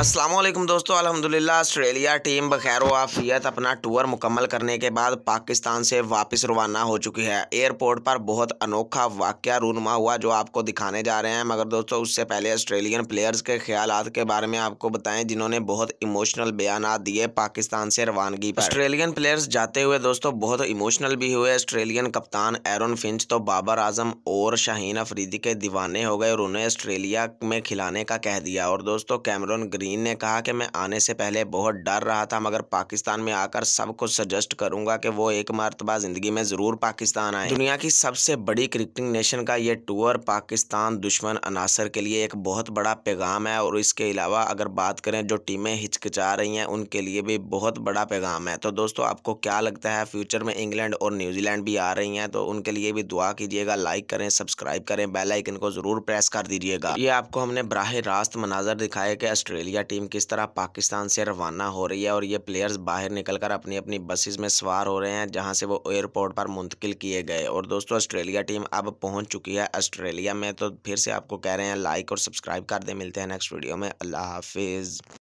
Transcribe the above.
असलम दोस्तों अल्हम्दुलिल्लाह Australia team बखैर आफियत अपना टूर मुकम्मल करने के बाद पाकिस्तान से वापस रवाना हो चुकी है एयरपोर्ट पर बहुत अनोखा वाक्य रूनमा हुआ जो आपको दिखाने जा रहे हैं मगर दोस्तों उससे पहले ऑस्ट्रेलियन प्लेयर्स के ख्याल के बारे में आपको बताएं जिन्होंने बहुत इमोशनल बयान दिए पाकिस्तान से रवानगी पर ऑस्ट्रेलियन प्लेयर्स जाते हुए दोस्तों बहुत इमोशनल भी हुए ऑस्ट्रेलियन कप्तान एरन फिंच तो बाबर आजम और शाहीन अफरीदी के दीवाने हो गए और उन्हें ऑस्ट्रेलिया में खिलाने का कह दिया और दोस्तों कैमरन ग्रीन तमीन ने कहा कि मैं आने से पहले बहुत डर रहा था मगर पाकिस्तान में आकर सबको सजेस्ट करूंगा कि वो एक मरतबा ज़िंदगी में ज़रूर पाकिस्तान आए दुनिया की सबसे बड़ी क्रिकेटिंग नेशन का ये टूर पाकिस्तान दुश्मन अनासर के लिए एक बहुत बड़ा पैगाम है और इसके अलावा अगर बात करें जो टीमें हिचकिचा रही हैं उनके लिए भी बहुत बड़ा पैगाम है तो दोस्तों आपको क्या लगता है फ्यूचर में इंग्लैंड और न्यूजीलैंड भी आ रही हैं तो उनके लिए भी दुआ कीजिएगा लाइक करें सब्सक्राइब करें बेलाइकन को ज़रूर प्रेस कर दीजिएगा ये आपको हमने बराह रास्त मनाजर दिखाए कि ऑस्ट्रेलिया इंडिया टीम किस तरह पाकिस्तान से रवाना हो रही है और ये प्लेयर्स बाहर निकलकर अपनी अपनी बसेस में सवार हो रहे हैं जहां से वो एयरपोर्ट पर मुंतकिल किए गए और दोस्तों ऑस्ट्रेलिया टीम अब पहुंच चुकी है ऑस्ट्रेलिया में तो फिर से आपको कह रहे हैं लाइक और सब्सक्राइब कर दें मिलते हैं नेक्स्ट वीडियो में अल्लाह हाफिज़